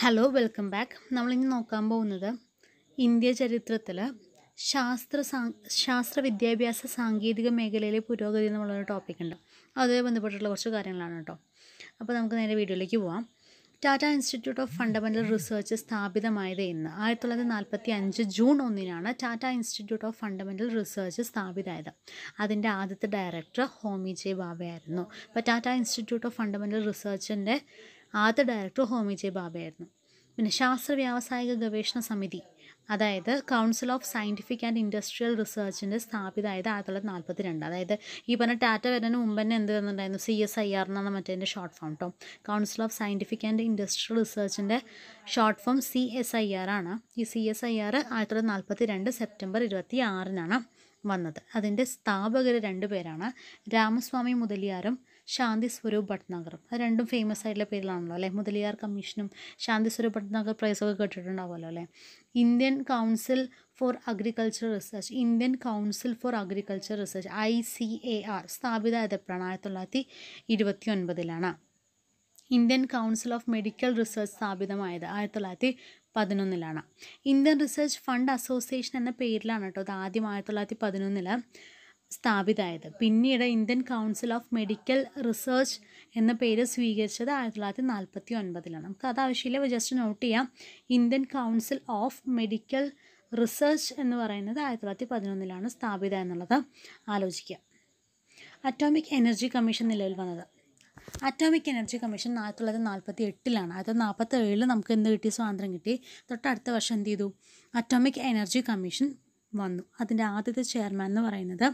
hello welcome back നമ്മളിന്ന് നോക്കാൻ പോകുന്നത് ഇന്ത്യ ചരിത്രത്തിൽ ശാസ്ത്ര സാ ശാസ്ത്ര വിദ്യാഭ്യാസ സാങ്കേതിക മേഖലയിലെ പുരോഗതി എന്നുള്ളൊരു ടോപ്പിക്കുണ്ട് അതുമായി ബന്ധപ്പെട്ടിട്ടുള്ള കുറച്ച് കാര്യങ്ങളാണ് കേട്ടോ അപ്പോൾ നമുക്ക് നേരെ വീഡിയോയിലേക്ക് പോവാം Tata institute of fundamental research സ്ഥാപിതമായത് എന്ന് ആയിരത്തി തൊള്ളായിരത്തി നാൽപ്പത്തി അഞ്ച് ജൂൺ ഒന്നിനാണ് Tata institute of fundamental research സ്ഥാപിതമായത് അതിൻ്റെ ആദ്യത്തെ ഡയറക്ടർ ഹോമി ജെ ബാബയായിരുന്നു അപ്പോൾ ടാറ്റ ഇൻസ്റ്റിറ്റ്യൂട്ട് ഓഫ് ഫണ്ടമെൻ്റൽ റിസർച്ചിൻ്റെ ആദ്യത്തെ ഡയറക്ടർ ഹോമി ജെ ബാബയായിരുന്നു പിന്നെ ശാസ്ത്ര വ്യാവസായിക ഗവേഷണ സമിതി അതായത് council of scientific and industrial റിസർച്ചിൻ്റെ സ്ഥാപിതമായത് ആയിരത്തി തൊള്ളായിരത്തി നാൽപ്പത്തി രണ്ട് അതായത് ഈ പറഞ്ഞ ടാറ്റ വരുന്നതിന് മുമ്പ് തന്നെ എന്ത് വന്നിട്ടുണ്ടായിരുന്നു സി എസ് ഐ ആർ എന്നാണ് മറ്റേതിൻ്റെ ഷോർട്ട് ഫോം കേട്ടോ council of scientific and industrial റിസർച്ചിൻ്റെ short form C S I R ആണ് ഈ സി എസ് ഐ ആർ ആയിരത്തി തൊള്ളായിരത്തി നാൽപ്പത്തി രണ്ട് സെപ്റ്റംബർ ഇരുപത്തി ആറിനാണ് വന്നത് അതിൻ്റെ സ്ഥാപകർ രണ്ട് പേരാണ് രാമസ്വാമി മുതലിയാറും ശാന്തി സ്വരൂപ് ഭട്ട്നാഗറും രണ്ടും ഫേമസ് ആയിട്ടുള്ള പേരിലാണല്ലോ അല്ലേ മുതലിയാർ കമ്മീഷനും ശാന്തി സ്വരൂപ് ഭട്ട്നാഗർ പ്രൈസൊക്കെ കേട്ടിട്ടുണ്ടാവുമല്ലോ അല്ലേ Indian council for agriculture research Indian council for agriculture research I C A R എപ്പോഴാണ് ആയിരത്തി തൊള്ളായിരത്തി ഇരുപത്തി ഒൻപതിലാണ് Indian council of medical research സ്ഥാപിതമായത് ആയിരത്തി തൊള്ളായിരത്തി പതിനൊന്നിലാണ് ഇന്ത്യൻ റിസർച്ച് ഫണ്ട് അസോസിയേഷൻ എന്ന പേരിലാണ് കേട്ടോ അത് ആദ്യം ആയിരത്തി തൊള്ളായിരത്തി പതിനൊന്നില് സ്ഥാപിതമായത് പിന്നീട് Indian council of medical research എന്ന പേര് സ്വീകരിച്ചത് ആയിരത്തി തൊള്ളായിരത്തി നാൽപ്പത്തി ഒൻപതിലാണ് നമുക്ക് അത് ആവശ്യമില്ല ജസ്റ്റ് നോട്ട് ചെയ്യാം Indian council of medical research എന്ന് പറയുന്നത് ആയിരത്തി തൊള്ളായിരത്തി പതിനൊന്നിലാണ് സ്ഥാപിത എന്നുള്ളത് ആലോചിക്കുക അറ്റോമിക് എനർജി കമ്മീഷൻ നിലവിൽ വന്നത് അറ്റോമിക് എനർജി കമ്മീഷൻ ആയിരത്തി തൊള്ളായിരത്തി നാൽപ്പത്തി എട്ടിലാണ് ആയിരത്തി നാൽപ്പത്തി ഏഴിൽ നമുക്ക് എന്ത് കിട്ടി സ്വാതന്ത്ര്യം കിട്ടി തൊട്ടടുത്ത വർഷം എന്ത് ചെയ്തു അറ്റോമിക് എനർജി കമ്മീഷൻ വന്നു അതിൻ്റെ ആദ്യത്തെ ചെയർമാൻ എന്ന് പറയുന്നത്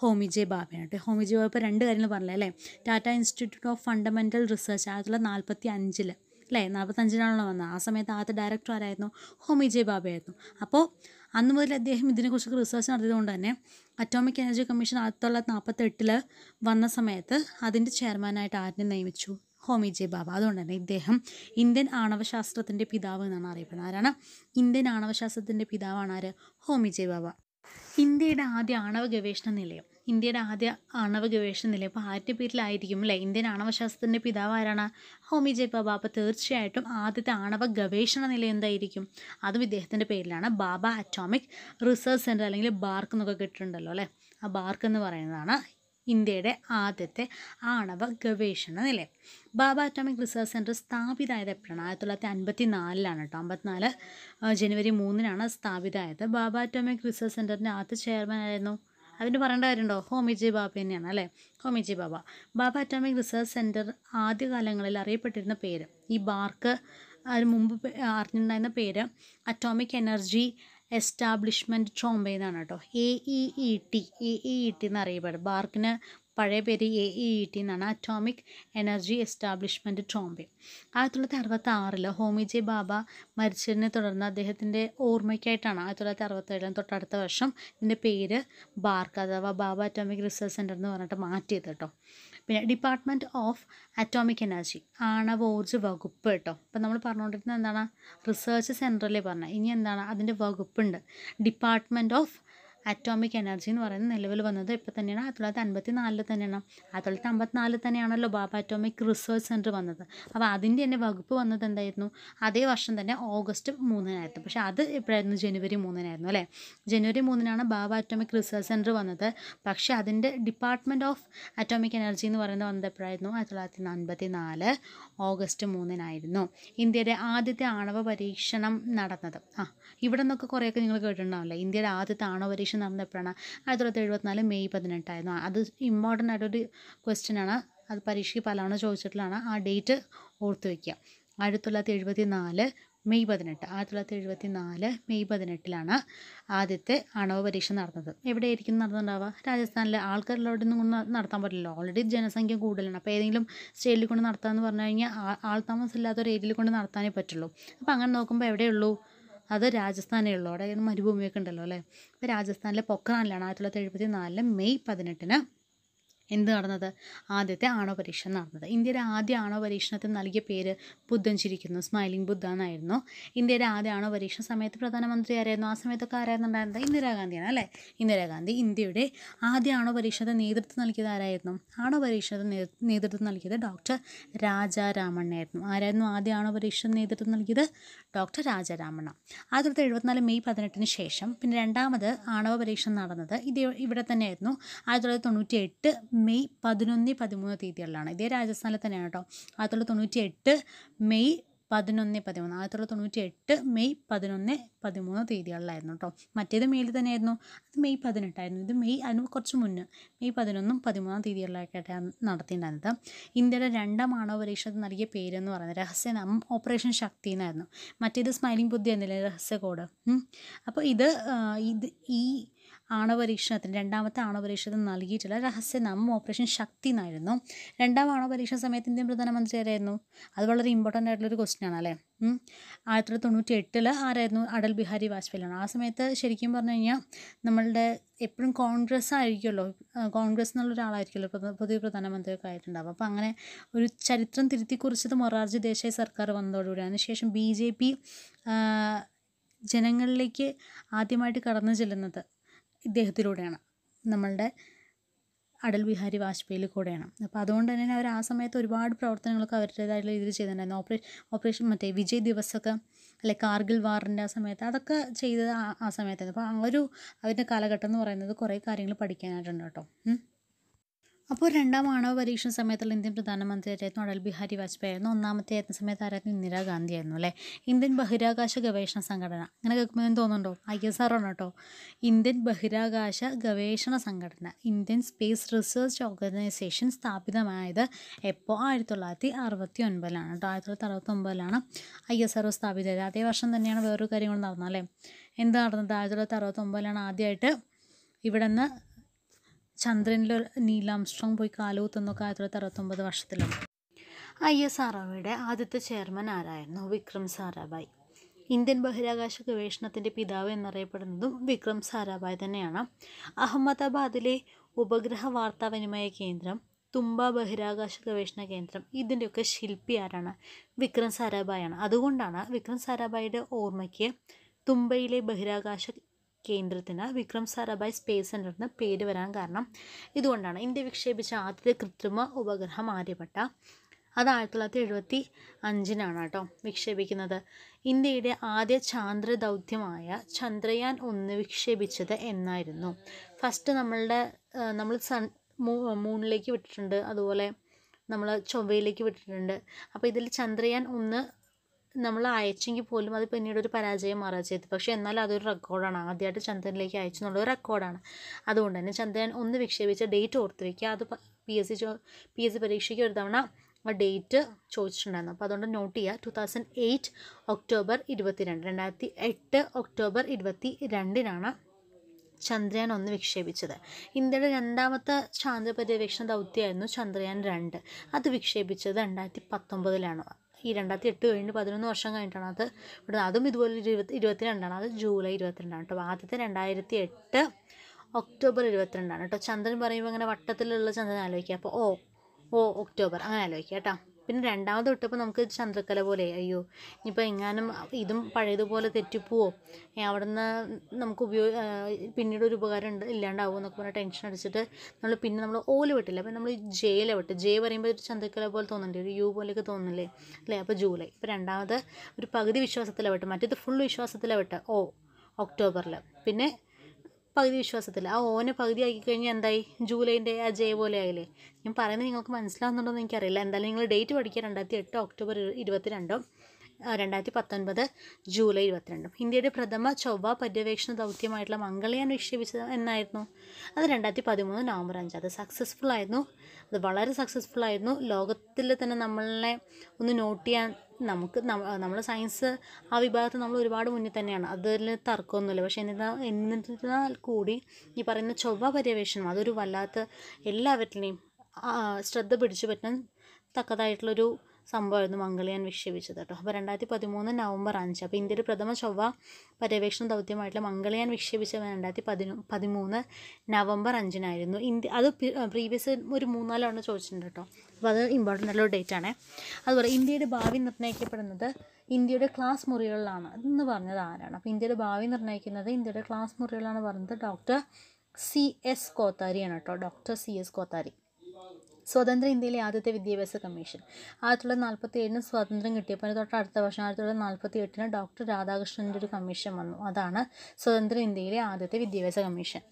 ഹോമി ജെ ബാബയാണ് കേട്ടോ ഹോമി ജെ ബാബ ഇപ്പോൾ രണ്ട് കാര്യങ്ങൾ പറഞ്ഞില്ലേ അല്ലേ Tata institute of fundamental research ആയിരത്തി തൊള്ളായിരത്തി നാൽപ്പത്തി അഞ്ചിൽ അല്ലേ നാൽപ്പത്തഞ്ചിലാണല്ലോ വന്നത് ആ സമയത്ത് ആദ്യത്തെ ഡയറക്ടർ ആരായിരുന്നു ഹോമി ജെ ബാബയായിരുന്നു അപ്പോൾ അന്ന് മുതൽ അദ്ദേഹം ഇതിനെക്കുറിച്ചൊക്കെ റിസർച്ച് നടത്തിയതുകൊണ്ട് തന്നെ അറ്റോമിക് എനർജി കമ്മീഷൻ ആയിരത്തി തൊള്ളായിരത്തി നാൽപ്പത്തെട്ടിൽ വന്ന സമയത്ത് അതിൻ്റെ ചെയർമാനായിട്ട് ആരിനെ നിയമിച്ചു ഹോമി ജെ ബാബ അതുകൊണ്ട് തന്നെ ഇദ്ദേഹം ഇന്ത്യൻ ആണവശാസ്ത്രത്തിൻ്റെ പിതാവ് എന്നാണ് അറിയപ്പെടുന്നത് ആരാണ് ഇന്ത്യൻ ആണവശാസ്ത്രത്തിൻ്റെ പിതാവാണ് ആര് ഹോമി ജെ ബാബ ഇന്ത്യയുടെ ആദ്യ ആണവ ഗവേഷണ നിലയം ഇന്ത്യയുടെ ആദ്യ ആണവ ഗവേഷണ നിലയം ഇപ്പോൾ ആരുടെ പേരിലായിരിക്കും അല്ലേ ഇന്ത്യൻ ആണവശാസ്ത്രത്തിൻ്റെ പിതാവ് ആരാണ് ഹോമി ജെ ബാബ അപ്പോൾ തീർച്ചയായിട്ടും ആദ്യത്തെ ആണവ ഗവേഷണ നിലയം എന്തായിരിക്കും അതും ഇദ്ദേഹത്തിൻ്റെ പേരിലാണ് ബാബ അറ്റോമിക് റിസർച്ച് സെൻറ്റർ അല്ലെങ്കിൽ ബാർക്ക് എന്നൊക്കെ കേട്ടിട്ടുണ്ടല്ലോ അല്ലേ ആ ബാർക്ക് എന്ന് പറയുന്നതാണ് ഇന്ത്യയുടെ ആദ്യത്തെ ആണവ ഗവേഷണ നിലയം ബാബ അറ്റോമിക് റിസർച്ച് സെൻറ്റർ സ്ഥാപിതായത് എപ്പോഴാണ് ആയിരത്തി തൊള്ളായിരത്തി അൻപത്തി നാലിലാണ് കേട്ടോ അമ്പത്തിനാല് ജനുവരി മൂന്നിനാണ് സ്ഥാപിതമായത് ബാബ അറ്റോമിക് റിസർച്ച് സെൻറ്ററിൻ്റെ ആദ്യ ചെയർമാൻ ആയിരുന്നു അതിന് പറയേണ്ട കാര്യമുണ്ടോ ഹോമിജി ബാബ തന്നെയാണ് അല്ലേ Homi J Bhabha Bhabha atomic research centre ആദ്യകാലങ്ങളിൽ അറിയപ്പെട്ടിരുന്ന പേര് ഈ ബാർക്ക് അതിന് മുമ്പ് അറിഞ്ഞിട്ടുണ്ടായിരുന്ന പേര് അറ്റോമിക് എനർജി എസ്റ്റാബ്ലിഷ്മെൻ്റ് ട്രോംബെ എന്നാണ് കേട്ടോ A E e E e T A E e E T എന്ന് അറിയപ്പെടും ബാർക്കിന് പഴയ പേര് എ ഇ ഇ ടി എന്നാണ് അറ്റോമിക് എനർജി എസ്റ്റാബ്ലിഷ്മെൻറ്റ് ട്രോംബെ ആയിരത്തി തൊള്ളായിരത്തി അറുപത്തി ആറിൽ ഹോമി ജെ ബാബ മരിച്ചതിനെ തുടർന്ന് അദ്ദേഹത്തിൻ്റെ ഓർമ്മയ്ക്കായിട്ടാണ് ആയിരത്തി തൊള്ളായിരത്തി അറുപത്തേഴിലും തൊട്ടടുത്ത വർഷം ഇതിൻ്റെ പേര് ബാർക്ക് അഥവാ ബാബ അറ്റോമിക് റിസർച്ച് സെൻ്റർ എന്ന് പറഞ്ഞിട്ട് മാറ്റിയത് കേട്ടോ പിന്നെ ഡിപ്പാർട്ട്മെൻറ്റ് ഓഫ് അറ്റോമിക് എനർജി ആണവോർജ്ജ വകുപ്പ് കേട്ടോ ഇപ്പം നമ്മൾ പറഞ്ഞുകൊണ്ടിരുന്നത് എന്താണ് റിസർച്ച് സെൻറ്ററല്ലേ പറഞ്ഞത് ഇനി എന്താണ് അതിൻ്റെ വകുപ്പുണ്ട് ഡിപ്പാർട്ട്മെൻറ്റ് ഓഫ് അറ്റോമിക് എനർജി എന്ന് പറയുന്നത് നിലവിൽ വന്നത് ഇപ്പോൾ തന്നെയാണ് ആയിരത്തി തൊള്ളായിരത്തി അൻപത്തി നാലിൽ തന്നെയാണ് ആയിരത്തി തൊള്ളായിരത്തി നാലിൽ തന്നെയാണല്ലോ ബാബ അറ്റോമിക് റിസർച്ച് സെൻറ്റർ വന്നത് അപ്പോൾ അതിൻ്റെ തന്നെ വകുപ്പ് വന്നത് എന്തായിരുന്നു അതേ വർഷം തന്നെ ഓഗസ്റ്റ് മൂന്നിനായിരുന്നു പക്ഷേ അത് എപ്പോഴായിരുന്നു ജനുവരി മൂന്നിനായിരുന്നു അല്ലേ ജനുവരി മൂന്നിനാണ് ബാബ അറ്റോമിക് റിസർച്ച് സെൻറ്റർ വന്നത് പക്ഷേ അതിൻ്റെ ഡിപ്പാർട്ട്മെൻറ്റ് ഓഫ് അറ്റോമിക് എനർജി എന്ന് പറയുന്നത് വന്നത് എപ്പോഴായിരുന്നു ആയിരത്തി തൊള്ളായിരത്തി അൻപത്തി നാല് ഓഗസ്റ്റ് മൂന്നിനായിരുന്നു ഇന്ത്യയുടെ ആദ്യത്തെ ആണവ പരീക്ഷണം നടന്നത് ആ ഇവിടെ നിന്നൊക്കെ കുറേയൊക്കെ നിങ്ങൾ കേട്ടിട്ടുണ്ടാവില്ലേ ഇന്ത്യയുടെ ആദ്യത്തെ ആണവ പരീക്ഷണം കോൺവെൻഷൻ നടന്നത് എപ്പോഴാണ് ആയിരത്തി തൊള്ളായിരത്തി എഴുപത്തിനാല് മെയ് പതിനെട്ടായിരുന്നു അത് ഇമ്പോർട്ടൻ്റ് ആയിട്ടൊരു ക്വസ്റ്റ്യൻ ആണ് അത് പരീക്ഷയ്ക്ക് പലവണ ചോദിച്ചിട്ടുള്ളതാണ് ആ ഡേറ്റ് ഓർത്ത് വയ്ക്കുക ആയിരത്തി തൊള്ളായിരത്തി എഴുപത്തി നാല് മെയ് പതിനെട്ട് ആയിരത്തി തൊള്ളായിരത്തി എഴുപത്തി നാല് മെയ് പതിനെട്ടിലാണ് ആദ്യത്തെ ആണവ പരീക്ഷ നടന്നത് എവിടെയായിരിക്കും നടന്നിട്ടുണ്ടാവുക രാജസ്ഥാനിലെ ആൾക്കാരിലോട്ട് ഒന്നും നടത്താൻ പറ്റില്ലല്ലോ ഓൾറെഡി ജനസംഖ്യ കൂടുതലാണ് അപ്പോൾ ഏതെങ്കിലും സ്റ്റേറ്റിൽ കൊണ്ട് നടത്താമെന്ന് പറഞ്ഞു കഴിഞ്ഞാൽ ആൾ താമസമില്ലാത്ത ഒരു ഏരിയയിൽ കൊണ്ട് നടത്താനേ പറ്റുള്ളൂ അപ്പോൾ അങ്ങനെ നോക്കുമ്പോൾ എവിടെയുള്ളൂ അത് രാജസ്ഥാനേ ഉള്ളൂ മരുഭൂമിയൊക്കെ ഉണ്ടല്ലോ അല്ലേ അപ്പോൾ രാജസ്ഥാനിലെ പൊക്രാനിലാണ് ആയിരത്തി തൊള്ളായിരത്തി എഴുപത്തി നാലിലെ മെയ് പതിനെട്ടിന് എന്ത് നടന്നത് ആദ്യത്തെ ആണവ പരീക്ഷണം നടന്നത് ഇന്ത്യയുടെ ആദ്യ ആണവ പരീക്ഷണത്തിന് നൽകിയ പേര് ബുദ്ധൻ ചിരിക്കുന്നു സ്മൈലിംഗ് ബുദ്ധ എന്നായിരുന്നു ഇന്ത്യയുടെ ആദ്യ ആണവ പരീക്ഷണ സമയത്ത് പ്രധാനമന്ത്രി ആരായിരുന്നു ആ സമയത്തൊക്കെ ഉണ്ടായിരുന്നത് ഇന്ദിരാഗാന്ധിയാണ് അല്ലേ ഇന്ദിരാഗാന്ധി ഇന്ത്യയുടെ ആദ്യ ആണവ പരീക്ഷണത്തെ നേതൃത്വം നൽകിയത് ആരായിരുന്നു ആണവ പരീക്ഷണത്തെ നേതൃത്വം നൽകിയത് ഡോക്ടർ രാജാരാമണ്ണായിരുന്നു ആരായിരുന്നു ആദ്യ ആണവ പരീക്ഷണ നേതൃത്വം നൽകിയത് ഡോക്ടർ രാജാരാമണ്ണ ആയിരത്തി തൊള്ളായിരത്തി എഴുപത്തിനാല് മെയ് പതിനെട്ടിന് ശേഷം പിന്നെ രണ്ടാമത് ആണവ പരീക്ഷണം നടന്നത് ഇത് ഇവിടെ തന്നെയായിരുന്നു ആയിരത്തി തൊള്ളായിരത്തി തൊണ്ണൂറ്റി എട്ട് മെയ് പതിനൊന്ന് പതിമൂന്ന് തീയതികളിലാണ് ഇതേ രാജസ്ഥാനിൽ തന്നെയാണ് കേട്ടോ ആയിരത്തി തൊള്ളായിരത്തി തൊണ്ണൂറ്റി എട്ട് മെയ് പതിനൊന്ന് പതിമൂന്ന് ആയിരത്തി തൊള്ളായിരത്തി തൊണ്ണൂറ്റി എട്ട് മെയ് പതിനൊന്ന് പതിമൂന്ന് തീയതികളിലായിരുന്നു കേട്ടോ മറ്റേത് മെയ്യിൽ തന്നെയായിരുന്നു അത് മെയ് പതിനെട്ടായിരുന്നു ഇത് മെയ് അതിന് കുറച്ച് മുന്നേ മെയ് പതിനൊന്നും പതിമൂന്നാം തീയതികളിലൊക്കെ ആയിട്ടാണ് നടത്തിയിട്ടുണ്ടായിരുന്നത് ഇന്ത്യയുടെ രണ്ടാം ആണവ പരീക്ഷണത്തിൽ നൽകിയ പേരെന്ന് പറയുന്നത് രഹസ്യനാമം ഓപ്പറേഷൻ ശക്തി എന്നായിരുന്നു മറ്റേത് സ്മൈലിംഗ് ബുദ്ധി എന്നില്ല രഹസ്യ കോഡ് അപ്പോൾ ഇത് ഇത് ഈ ആണവപരീക്ഷണത്തിന് രണ്ടാമത്തെ ആണവപരീക്ഷണത്തിന് നൽകിയിട്ടുള്ള രഹസ്യനാമം ഓപ്പറേഷൻ ശക്തി എന്നായിരുന്നു രണ്ടാം ആണവപരീക്ഷണ സമയത്ത് ഇന്ത്യൻ പ്രധാനമന്ത്രി ആരായിരുന്നു അത് വളരെ ഇമ്പോർട്ടൻ്റ് ആയിട്ടുള്ളൊരു ക്വസ്റ്റ്യൻ ആണ് അല്ലേ ആയിരത്തി തൊള്ളായിരത്തി തൊണ്ണൂറ്റി എട്ടിൽ ആരായിരുന്നു അടൽ ബിഹാരി വാജ്പേയിയാണ് ആ സമയത്ത് ശരിക്കും പറഞ്ഞു കഴിഞ്ഞാൽ നമ്മളുടെ എപ്പോഴും കോൺഗ്രസ് ആയിരിക്കുമല്ലോ കോൺഗ്രസ് എന്നുള്ള ഒരാളായിരിക്കുമല്ലോ പുതിയ പ്രധാനമന്ത്രിയൊക്കെ ആയിട്ടുണ്ടാവും അപ്പോൾ അങ്ങനെ ഒരു ചരിത്രം തിരുത്തി കുറിച്ചത് മൊറാർജി ദേശായി സർക്കാർ വന്നതോടുകൂടി അതിനുശേഷം ബി ജെ പി ജനങ്ങളിലേക്ക് ആദ്യമായിട്ട് കടന്നു ചെല്ലുന്നത് ഇദ്ദേഹത്തിലൂടെയാണ് നമ്മളുടെ അടൽ ബിഹാരി വാജ്പേയിൽ കൂടെയാണ് അപ്പോൾ അതുകൊണ്ട് തന്നെ അവർ ആ സമയത്ത് ഒരുപാട് പ്രവർത്തനങ്ങളൊക്കെ അവരുടേതായിട്ടുള്ള രീതിയിൽ ചെയ്തിട്ടുണ്ടായിരുന്നു ഓപ്പറേഷൻ ഓപ്പറേഷൻ മറ്റേ വിജയ് ദിവസമൊക്കെ അല്ലെ കാർഗിൽ വാറിൻ്റെ ആ സമയത്ത് അതൊക്കെ ചെയ്തത് ആ സമയത്തായിരുന്നു അപ്പോൾ ആ ഒരു അവരുടെ കാലഘട്ടം എന്ന് പറയുന്നത് കുറേ കാര്യങ്ങൾ പഠിക്കാനായിട്ടുണ്ട് കേട്ടോ അപ്പോൾ രണ്ടാം ആണവ പരീക്ഷണ സമയത്തുള്ള ഇന്ത്യൻ പ്രധാനമന്ത്രിയായിരുന്നു അടൽ ബിഹാരി വാജ്പേയി ആയിരുന്നു ഒന്നാമത്തെ ആയിരുന്ന ആരായിരുന്നു ഇന്ദിരാഗാന്ധി ആയിരുന്നു അല്ലേ ഇന്ത്യൻ ബഹിരാകാശ ഗവേഷണ സംഘടന അങ്ങനെ കേൾക്കുമ്പോൾ എന്ന് തോന്നുന്നുണ്ടോ ഐ എസ് ആർ ആണ് കേട്ടോ ഇന്ത്യൻ ബഹിരാകാശ ഗവേഷണ സംഘടന ഇന്ത്യൻ സ്പേസ് റിസർച്ച് ഓർഗനൈസേഷൻ സ്ഥാപിതമായത് എപ്പോൾ ആയിരത്തി തൊള്ളായിരത്തി അറുപത്തി ഒൻപതിലാണ് കേട്ടോ ആയിരത്തി തൊള്ളായിരത്തി അറുപത്തി ഒൻപതിലാണ് ഐ എസ് ആർ സ്ഥാപിതമായത് അതേ വർഷം തന്നെയാണ് വേറൊരു കാര്യങ്ങൾ നടന്നത് അല്ലേ എന്താ നടന്നത് ആയിരത്തി തൊള്ളായിരത്തി അറുപത്തി ഒൻപതിലാണ് ആദ്യമായിട്ട് ഇവിടെ നിന്ന് ചന്ദ്രനിൽ നീൽ ആംസ്ട്രോങ് പോയി കാലുകുത്തുന്നൊക്കെ ആയിരത്തി തൊള്ളായിരത്തി അറുപത്തൊമ്പത് വർഷത്തിലാണ് ഐ എസ് ആർ ആദ്യത്തെ ചെയർമാൻ ആരായിരുന്നു വിക്രം സാരാഭായ് ഇന്ത്യൻ ബഹിരാകാശ ഗവേഷണത്തിൻ്റെ പിതാവ് എന്നറിയപ്പെടുന്നതും വിക്രം സാരാഭായ് തന്നെയാണ് അഹമ്മദാബാദിലെ ഉപഗ്രഹ വാർത്താവിനിമയ കേന്ദ്രം തുമ്പ ബഹിരാകാശ ഗവേഷണ കേന്ദ്രം ഇതിൻ്റെയൊക്കെ ശില്പി ആരാണ് വിക്രം സാരാഭായാണ് അതുകൊണ്ടാണ് വിക്രം സാരാഭായിയുടെ ഓർമ്മയ്ക്ക് തുമ്പയിലെ ബഹിരാകാശ കേന്ദ്രത്തിന് വിക്രം സാരാഭായ് സ്പേസ് സെൻ്റർ എന്ന പേര് വരാൻ കാരണം ഇതുകൊണ്ടാണ് ഇന്ത്യ വിക്ഷേപിച്ച ആദ്യത്തെ കൃത്രിമ ഉപഗ്രഹം ആര്യഭട്ട അത് ആയിരത്തി തൊള്ളായിരത്തി എഴുപത്തി അഞ്ചിനാണ് കേട്ടോ വിക്ഷേപിക്കുന്നത് ഇന്ത്യയുടെ ആദ്യ ചാന്ദ്ര ദൗത്യമായ ചന്ദ്രയാൻ ഒന്ന് വിക്ഷേപിച്ചത് എന്നായിരുന്നു ഫസ്റ്റ് നമ്മളുടെ നമ്മൾ സൺ മൂണിലേക്ക് വിട്ടിട്ടുണ്ട് അതുപോലെ നമ്മൾ ചൊവ്വയിലേക്ക് വിട്ടിട്ടുണ്ട് അപ്പോൾ ഇതിൽ ചന്ദ്രയാൻ ഒന്ന് നമ്മൾ അയച്ചെങ്കിൽ പോലും അത് പിന്നീട് ഒരു പരാജയം മാറാ ചെയ്തു പക്ഷേ എന്നാൽ അതൊരു റെക്കോർഡാണ് ആദ്യമായിട്ട് ചന്ദ്രനിലേക്ക് അയച്ചു എന്നുള്ള റെക്കോർഡാണ് അതുകൊണ്ട് തന്നെ ചന്ദ്രൻ ഒന്ന് വിക്ഷേപിച്ച ഡേറ്റ് ഓർത്ത് വയ്ക്കുക അത് P S C P S C പരീക്ഷയ്ക്ക് ഒരു തവണ ഡേറ്റ് ചോദിച്ചിട്ടുണ്ടായിരുന്നു അപ്പോൾ അതുകൊണ്ട് നോട്ട് ചെയ്യുക ടു തൗസൻഡ് എയ്റ്റ് ഒക്ടോബർ ഇരുപത്തിരണ്ട് രണ്ടായിരത്തി എട്ട് ഒക്ടോബർ ഇരുപത്തി രണ്ടിനാണ് ചന്ദ്രയാൻ ഒന്ന് വിക്ഷേപിച്ചത് ഇന്ത്യയുടെ രണ്ടാമത്തെ ചാന്ദ്ര പര്യവേക്ഷണ ദൗത്യമായിരുന്നു ചന്ദ്രയാൻ രണ്ട് അത് വിക്ഷേപിച്ചത് രണ്ടായിരത്തി പത്തൊമ്പതിലാണ് ഈ രണ്ടായിരത്തി എട്ട് കഴിഞ്ഞ് പതിനൊന്ന് വർഷം കഴിഞ്ഞിട്ടാണ് അത് ഇവിടെ അതും ഇതുപോലെ ഇരുപത്തി ഇരുപത്തിരണ്ടാണ് അത് ജൂലൈ ഇരുപത്തിരണ്ടാണ് കേട്ടോ ആദ്യത്തെ രണ്ടായിരത്തി എട്ട് ഒക്ടോബർ ഇരുപത്തിരണ്ടാണ് കേട്ടോ ചന്ദ്രൻ പറയുമ്പോൾ ഇങ്ങനെ വട്ടത്തിലുള്ള ചന്ദ്രൻ ആലോചിക്കുക അപ്പോൾ ഓ ഓ ഒക്ടോബർ അങ്ങനെ ആലോചിക്കുക കേട്ടോ പിന്നെ രണ്ടാമത് തൊട്ടപ്പോൾ നമുക്ക് ചന്ദ്രക്കല പോലെ അയ്യോ ഇനിയിപ്പോൾ എങ്ങാനും ഇതും പഴയതുപോലെ തെറ്റിപ്പോവോ അവിടെ നിന്ന് നമുക്ക് ഉപയോഗ പിന്നീട് ഒരു ഉപകാരം ഉണ്ട് ഇല്ലാണ്ടാവുമോ എന്നൊക്കെ പറഞ്ഞാൽ ടെൻഷൻ അടിച്ചിട്ട് നമ്മൾ പിന്നെ നമ്മൾ ഓല വിട്ടില്ല അപ്പോൾ നമ്മൾ ജയില വിട്ട് ജെ പറയുമ്പോൾ ഒരു ചന്ദ്രക്കല പോലെ തോന്നുന്നുണ്ട് ഒരു യു പോലെയൊക്കെ തോന്നുന്നില്ലേ അല്ലേ അപ്പോൾ ജൂലൈ ഇപ്പോൾ രണ്ടാമത് ഒരു പകുതി വിശ്വാസത്തിലെ വിട്ട് മറ്റേത് ഫുൾ വിശ്വാസത്തിലെ വിട്ട് ഓ ഒക്ടോബറിൽ പിന്നെ പകുതി വിശ്വാസത്തിൽ ആ ഓനെ പകുതി ആക്കി കഴിഞ്ഞാൽ എന്തായി ജൂലൈൻ്റെ അജയ പോലെ ആയില്ലേ ഞാൻ പറയുന്നത് നിങ്ങൾക്ക് മനസ്സിലാവുന്നുണ്ടോ എന്ന് എനിക്കറിയില്ല എന്തായാലും നിങ്ങൾ ഡേറ്റ് പഠിക്കുക രണ്ടായിരത്തി എട്ട് ഒക്ടോബർ ഇരുപത്തിരണ്ടോ രണ്ടായിരത്തി പത്തൊൻപത് ജൂലൈ ഇരുപത്തിരണ്ടും ഇന്ത്യയുടെ പ്രഥമ ചൊവ്വ പര്യവേക്ഷണ ദൗത്യമായിട്ടുള്ള മംഗളയാൻ വിക്ഷേപിച്ചത് എന്നായിരുന്നു അത് രണ്ടായിരത്തി പതിമൂന്ന് നവംബർ അഞ്ച് അത് സക്സസ്ഫുൾ ആയിരുന്നു അത് വളരെ സക്സസ്ഫുൾ ആയിരുന്നു ലോകത്തിൽ തന്നെ നമ്മളെ ഒന്ന് നോട്ട് ചെയ്യാൻ നമുക്ക് നമ്മൾ സയൻസ് ആ വിഭാഗത്തിൽ നമ്മൾ ഒരുപാട് മുന്നിൽ തന്നെയാണ് അതിൽ തർക്കമൊന്നുമില്ല പക്ഷേ എന്നിരുന്നാൽ എന്നിരുന്നാൽ കൂടി ഈ പറയുന്ന ചൊവ്വ പര്യവേഷണം അതൊരു വല്ലാത്ത എല്ലാവരുടെയും ശ്രദ്ധ പിടിച്ചു പറ്റാൻ തക്കതായിട്ടുള്ളൊരു സംഭവമായിരുന്നു മംഗളയാൻ വിക്ഷേപിച്ചത് കേട്ടോ അപ്പോൾ രണ്ടായിരത്തി പതിമൂന്ന് നവംബർ അഞ്ച് അപ്പോൾ ഇന്ത്യയുടെ പ്രഥമ ചൊവ്വ പര്യവേക്ഷണ ദൗത്യമായിട്ടുള്ള മംഗളയാൻ വിക്ഷേപിച്ചത് രണ്ടായിരത്തി പതിനു പതിമൂന്ന് നവംബർ അഞ്ചിനായിരുന്നു ഇന്ത്യ അത് പ്രീവിയസ് ഒരു മൂന്നാലാണ് ചോദിച്ചിട്ടുണ്ട് കേട്ടോ അപ്പോൾ അത് ഇമ്പോർട്ടൻ്റ് ആയിട്ടുള്ള ഡേറ്റ് ആണ് അതുപോലെ ഇന്ത്യയുടെ ഭാവി നിർണ്ണയിക്കപ്പെടുന്നത് ഇന്ത്യയുടെ ക്ലാസ് മുറികളിലാണ് എന്ന് പറഞ്ഞത് ആരാണ് അപ്പോൾ ഇന്ത്യയുടെ ഭാവി നിർണ്ണയിക്കുന്നത് ഇന്ത്യയുടെ ക്ലാസ് മുറികളാണ് പറഞ്ഞത് ഡോക്ടർ സി എസ് കോത്താരിയാണ് കേട്ടോ ഡോക്ടർ സി എസ് കോത്താരി സ്വതന്ത്ര ഇന്ത്യയിലെ ആദ്യത്തെ വിദ്യാഭ്യാസ കമ്മീഷൻ ആയിരത്തി തൊള്ളായിരത്തി നാൽപ്പത്തി ഏഴിന് സ്വാതന്ത്ര്യം കിട്ടിയപ്പോൾ തൊട്ട് അടുത്ത വർഷം ആയിരത്തി തൊള്ളായിരത്തി നാൽപ്പത്തി എട്ടിന് ഡോക്ടർ രാധാകൃഷ്ണൻ്റെ ഒരു കമ്മീഷൻ വന്നു അതാണ് സ്വതന്ത്ര ഇന്ത്യയിലെ ആദ്യത്തെ വിദ്യാഭ്യാസ കമ്മീഷൻ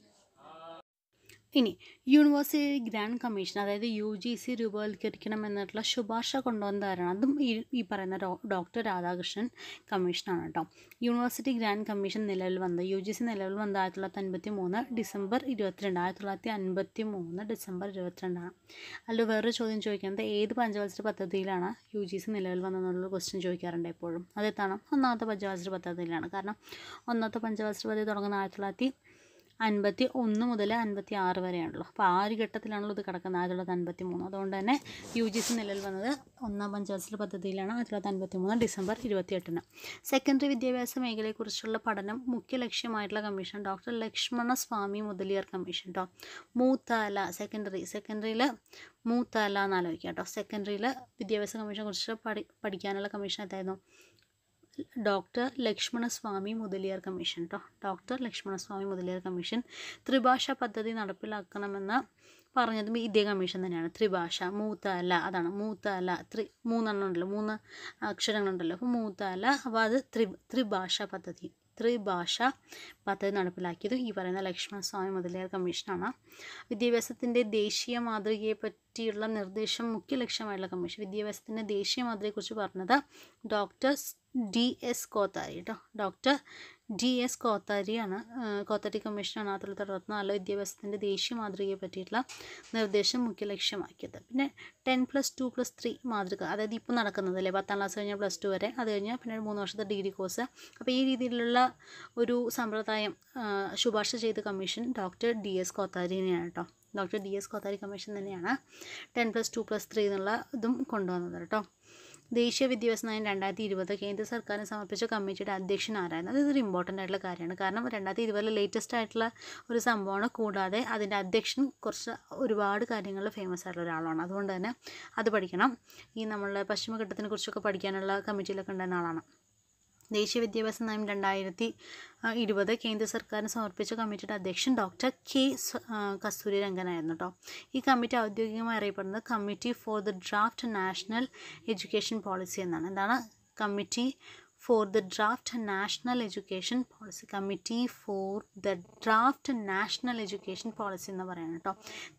ഇനി യൂണിവേഴ്സിറ്റി ഗ്രാൻഡ് കമ്മീഷൻ അതായത് യു ജി സി രൂപവൽക്കരിക്കണം എന്നിട്ടുള്ള ശുപാർശ കൊണ്ടുവന്നതാരാണ് അതും ഈ ഈ പറയുന്ന ഡോക്ടർ രാധാകൃഷ്ണൻ കമ്മീഷനാണ് കേട്ടോ യൂണിവേഴ്സിറ്റി ഗ്രാൻഡ് കമ്മീഷൻ നിലവിൽ വന്നത് യു ജി സി നിലവിൽ വന്നത് ആയിരത്തി തൊള്ളായിരത്തി അൻപത്തി മൂന്ന് ഡിസംബർ ഇരുപത്തിരണ്ട് ആയിരത്തി തൊള്ളായിരത്തി അൻപത്തി മൂന്ന് ഡിസംബർ ഇരുപത്തിരണ്ടാണ് അല്ല വേറൊരു ചോദ്യം ചോദിക്കുന്നത് ഏത് പഞ്ചവത്സര പദ്ധതിയിലാണ് യു ജി സി നിലവിൽ വന്നതെന്നുള്ള ക്വസ്റ്റ്യൻ ചോദിക്കാറുണ്ട് എപ്പോഴും അതെത്താണ് ഒന്നാമത്തെ പഞ്ചവത്സര പദ്ധതിയിലാണ് കാരണം ഒന്നാമത്തെ പഞ്ചവത്സര പദ്ധതി തുടങ്ങുന്ന ആയിരത്തി തൊള്ളായിരത്തി അൻപത്തി ഒന്ന് മുതൽ അൻപത്തി ആറ് വരെയാണല്ലോ അപ്പോൾ ആ ഒരു ഘട്ടത്തിലാണല്ലോ ഇത് കിടക്കുന്നത് ആയിരത്തി തൊള്ളായിരത്തി അൻപത്തി മൂന്ന് അതുകൊണ്ട് തന്നെ യു ജി സി നിലവിൽ വന്നത് ഒന്നാം പഞ്ചവത്സര പദ്ധതിയിലാണ് ആയിരത്തി തൊള്ളായിരത്തി അൻപത്തി മൂന്ന് ഡിസംബർ ഇരുപത്തിയെട്ടിന് സെക്കൻഡറി വിദ്യാഭ്യാസ മേഖലയെക്കുറിച്ചുള്ള പഠനം മുഖ്യ ലക്ഷ്യമായിട്ടുള്ള commission doctor Lakshmana Swami Mudaliar commission കേട്ടോ മൂത്താല സെക്കൻഡറി സെക്കൻഡറിയിൽ മൂത്താല എന്നാലോചിക്കാം കേട്ടോ സെക്കൻഡറിയിൽ വിദ്യാഭ്യാസ കമ്മീഷനെ കുറിച്ച് പഠി പഠിക്കാനുള്ള കമ്മീഷൻ എന്തായിരുന്നു ഡോക്ടർ ലക്ഷ്മണസ്വാമി മുതലിയാർ കമ്മീഷൻ കേട്ടോ ഡോക്ടർ ലക്ഷ്മണസ്വാമി മുതലിയാർ കമ്മീഷൻ ത്രിഭാഷ പദ്ധതി നടപ്പിലാക്കണമെന്ന് പറഞ്ഞതും ഇതേ കമ്മീഷൻ തന്നെയാണ് ത്രിഭാഷ മൂത്താല അതാണ് മൂത്താല ത്രി മൂന്നെണ്ണം ഉണ്ടല്ലോ മൂന്ന് അക്ഷരങ്ങളുണ്ടല്ലോ അപ്പോൾ മൂത്താല അപ്പോൾ അത് ത്രി ത്രിഭാഷ പദ്ധതി ത്രിഭാഷ പദ്ധതി നടപ്പിലാക്കിയത് ഈ പറയുന്ന ലക്ഷ്മണസ്വാമി മുതലിയാർ കമ്മീഷനാണ് വിദ്യാഭ്യാസത്തിൻ്റെ ദേശീയ മാതൃകയെ പറ്റിയുള്ള നിർദ്ദേശം മുഖ്യ ലക്ഷ്യമായിട്ടുള്ള കമ്മീഷൻ വിദ്യാഭ്യാസത്തിൻ്റെ ദേശീയ മാതൃകയെക്കുറിച്ച് പറഞ്ഞത് ഡോക്ടർ ഡി എസ് കോത്താരി കേട്ടോ ഡോക്ടർ ഡി എസ് കോത്താരിയാണ് കോത്താരി കമ്മീഷനാണ് ആയിരത്തി തൊള്ളായിരത്തി അറുപത്തിനാല് വിദ്യാഭ്യാസത്തിൻ്റെ ദേശീയ മാതൃകയെ പറ്റിയിട്ടുള്ള നിർദ്ദേശം മുഖ്യ ലക്ഷ്യമാക്കിയത് പിന്നെ ten plus two plus three മാതൃക അതായത് ഇപ്പോൾ അല്ലേ പത്താം ക്ലാസ് കഴിഞ്ഞാൽ പ്ലസ് ടു വരെ അത് കഴിഞ്ഞാൽ പിന്നെ മൂന്ന് വർഷത്തെ ഡിഗ്രി കോഴ്സ് അപ്പോൾ ഈ രീതിയിലുള്ള ഒരു സമ്പ്രദായം ശുപാർശ ചെയ്ത കമ്മീഷൻ ഡോക്ടർ ഡി എസ് കോത്താരിനെയാണ് കേട്ടോ doctor D S Kothari commission തന്നെയാണ് ten plus two plus three എന്നുള്ള ഇതും കൊണ്ടുവന്നത് കേട്ടോ ദേശീയ വിദ്യാഭ്യാസ നയം രണ്ടായിരത്തി ഇരുപത് കേന്ദ്ര സർക്കാരിന് സമർപ്പിച്ച കമ്മിറ്റിയുടെ അധ്യക്ഷൻ ആരായിരുന്നു അതൊരു ഇമ്പോർട്ടൻ്റ് ആയിട്ടുള്ള കാര്യമാണ് കാരണം രണ്ടായിരത്തി ഇരുപതിലെ ലേറ്റസ്റ്റ് ആയിട്ടുള്ള ഒരു സംഭവമാണ് കൂടാതെ അതിൻ്റെ അധ്യക്ഷൻ കുറച്ച് ഒരുപാട് കാര്യങ്ങളിൽ ഫേമസ് ആയിട്ടുള്ള ഒരാളാണ് അതുകൊണ്ട് തന്നെ അത് പഠിക്കണം ഈ നമ്മളുടെ പശ്ചിമഘട്ടത്തിനെ കുറിച്ചൊക്കെ പഠിക്കാനുള്ള കമ്മിറ്റിയിലൊക്കെ ഉണ്ടായിരുന്ന ആളാണ് ദേശീയ വിദ്യാഭ്യാസ നയം രണ്ടായിരത്തി ഇരുപത് കേന്ദ്ര സർക്കാരിന് സമർപ്പിച്ച കമ്മിറ്റിയുടെ അധ്യക്ഷൻ ഡോക്ടർ കെ കസ്തൂരി രംഗനായിരുന്നു കേട്ടോ ഈ കമ്മിറ്റി ഔദ്യോഗികമായി അറിയപ്പെടുന്നത് committee for the draft national education policy എന്നാണ് എന്താണ് committee for the draft national education policy committee for the draft national education policy എന്ന് പറയുന്നത് കേട്ടോ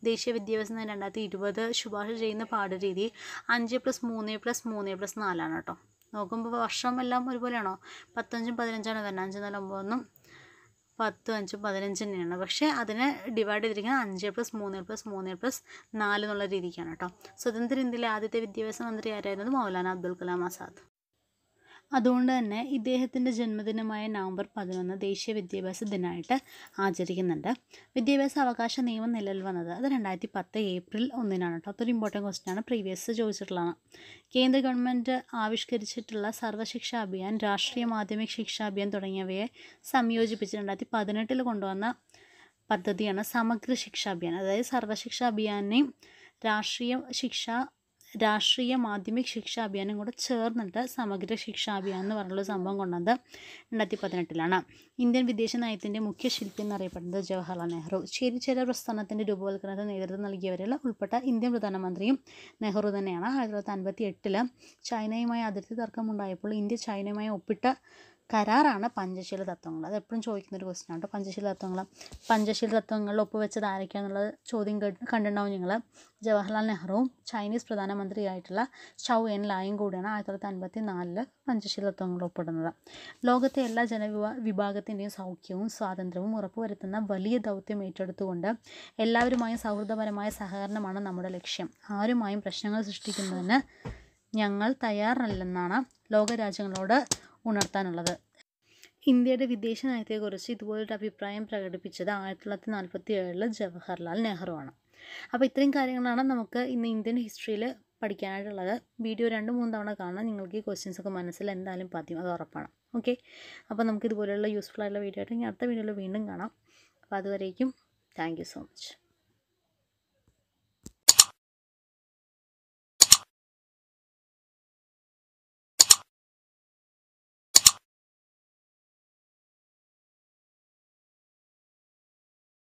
ദേശീയ വിദ്യാഭ്യാസ നയം രണ്ടായിരത്തി ഇരുപത് ശുപാർശ ചെയ്യുന്ന പാഠരീതി അഞ്ച് പ്ലസ് മൂന്ന് പ്ലസ് മൂന്ന് പ്ലസ് നാലാണ് കേട്ടോ നോക്കുമ്പോൾ വർഷം എല്ലാം ഒരുപോലെയാണോ പത്തഞ്ചും പതിനഞ്ചാണ് വരുന്നത് അഞ്ച് നാല് ഒമ്പതൊന്നും പത്തും അഞ്ചും പതിനഞ്ചും തന്നെയാണ് പക്ഷേ അതിനെ ഡിവൈഡ് ചെയ്തിരിക്കുന്നത് അഞ്ച് പ്ലസ് മൂന്ന് പ്ലസ് മൂന്ന് പ്ലസ് നാല് എന്നുള്ള രീതിക്കാണ് കേട്ടോ സ്വതന്ത്ര ഇന്ത്യയിലെ ആദ്യത്തെ വിദ്യാഭ്യാസ മന്ത്രി ആരായിരുന്നത് മൗലാന അബ്ദുൽ കലാം ആസാദ് അതുകൊണ്ട് തന്നെ ഇദ്ദേഹത്തിൻ്റെ ജന്മദിനമായ നവംബർ പതിനൊന്ന് ദേശീയ വിദ്യാഭ്യാസ ദിനമായിട്ട് ആചരിക്കുന്നുണ്ട് വിദ്യാഭ്യാസ അവകാശ നിയമം നിലവിൽ വന്നത് അത് രണ്ടായിരത്തി പത്ത് ഏപ്രിൽ ഒന്നിനാണ് കേട്ടോ അതൊരു ഇമ്പോർട്ടൻ്റ് ക്വസ്റ്റ്യൻ ആണ് പ്രീവിയസ് ചോദിച്ചിട്ടുള്ളതാണ് കേന്ദ്ര ഗവൺമെൻറ് ആവിഷ്കരിച്ചിട്ടുള്ള സർവശിക്ഷാ അഭിയാൻ രാഷ്ട്രീയ മാധ്യമിക ശിക്ഷാ അഭിയാൻ തുടങ്ങിയവയെ സംയോജിപ്പിച്ച് രണ്ടായിരത്തി പതിനെട്ടിൽ കൊണ്ടുവന്ന പദ്ധതിയാണ് സമഗ്ര ശിക്ഷാ അഭിയാൻ അതായത് സർവ്വശിക്ഷാ അഭിയാനെയും രാഷ്ട്രീയ ശിക്ഷാ രാഷ്ട്രീയ മാധ്യമിക് ശിക്ഷാ അഭിയാനും കൂടെ ചേർന്നിട്ട് സമഗ്ര ശിക്ഷാ അഭിയാൻ എന്ന് പറഞ്ഞൊരു സംഭവം കൊണ്ടുവന്നത് രണ്ടായിരത്തി പതിനെട്ടിലാണ് ഇന്ത്യൻ വിദേശ നയത്തിൻ്റെ മുഖ്യ ശില്പി എന്നറിയപ്പെടുന്നത് ജവഹർലാൽ നെഹ്റു ചേരിചേര പ്രസ്ഥാനത്തിൻ്റെ രൂപവൽക്കരണത്തിന് നേതൃത്വം നൽകിയവരിൽ ഉൾപ്പെട്ട ഇന്ത്യൻ പ്രധാനമന്ത്രിയും നെഹ്റു തന്നെയാണ് ആയിരത്തി തൊള്ളായിരത്തി അൻപത്തി എട്ടിൽ ചൈനയുമായി അതിർത്തി തർക്കമുണ്ടായപ്പോൾ ഇന്ത്യ ചൈനയുമായി ഒപ്പിട്ട കരാറാണ് പഞ്ചശീല തത്വങ്ങൾ അത് എപ്പോഴും ഒരു ക്വസ്റ്റ്യൻ ആണ് കേട്ടോ പഞ്ചശീല തത്വങ്ങൾ പഞ്ചശീല തത്വങ്ങളിൽ ഒപ്പുവെച്ചത് ആരൊക്കെയാണെന്നുള്ള ചോദ്യം കേട്ട് കണ്ടിട്ടുണ്ടാവും ഞങ്ങൾ ജവഹർലാൽ നെഹ്റുവും ചൈനീസ് പ്രധാനമന്ത്രിയായിട്ടുള്ള ഷൗ എൻ ലായും കൂടിയാണ് ആയിരത്തി തൊള്ളായിരത്തി അൻപത്തി നാലില് പഞ്ചശീല തത്വങ്ങൾ ഒപ്പിടുന്നത് ലോകത്തെ എല്ലാ ജനവിഭാ വിഭാഗത്തിൻ്റെയും സൗഖ്യവും സ്വാതന്ത്ര്യവും ഉറപ്പുവരുത്തുന്ന വലിയ ദൗത്യം ഏറ്റെടുത്തുകൊണ്ട് എല്ലാവരുമായും സൗഹൃദപരമായ സഹകരണമാണ് നമ്മുടെ ലക്ഷ്യം ആരുമായും പ്രശ്നങ്ങൾ സൃഷ്ടിക്കുന്നതിന് ഞങ്ങൾ തയ്യാറല്ലെന്നാണ് ലോകരാജ്യങ്ങളോട് ഉണർത്താനുള്ളത് ഇന്ത്യയുടെ വിദേശ നയത്തെക്കുറിച്ച് ഇതുപോലൊരു അഭിപ്രായം പ്രകടിപ്പിച്ചത് ആയിരത്തി തൊള്ളായിരത്തി നാൽപ്പത്തി ഏഴിൽ ജവഹർലാൽ നെഹ്റു ആണ് അപ്പോൾ ഇത്രയും കാര്യങ്ങളാണ് നമുക്ക് ഇന്ന് ഇന്ത്യൻ ഹിസ്റ്ററിയിൽ പഠിക്കാനായിട്ടുള്ളത് വീഡിയോ രണ്ട് മൂന്ന് തവണ കാണാൻ നിങ്ങൾക്ക് ഈ ക്വസ്റ്റ്യൻസ് ഒക്കെ മനസ്സിൽ എന്തായാലും പതിയും അത് ഉറപ്പാണ് ഓക്കെ അപ്പോൾ നമുക്ക് ഇതുപോലെയുള്ള യൂസ്ഫുൾ ആയിട്ടുള്ള വീഡിയോ ആയിട്ട് ഇനി അടുത്ത വീഡിയോയിൽ വീണ്ടും കാണാം അപ്പോൾ അതുവരേക്കും താങ്ക് യു സോ മച്ച്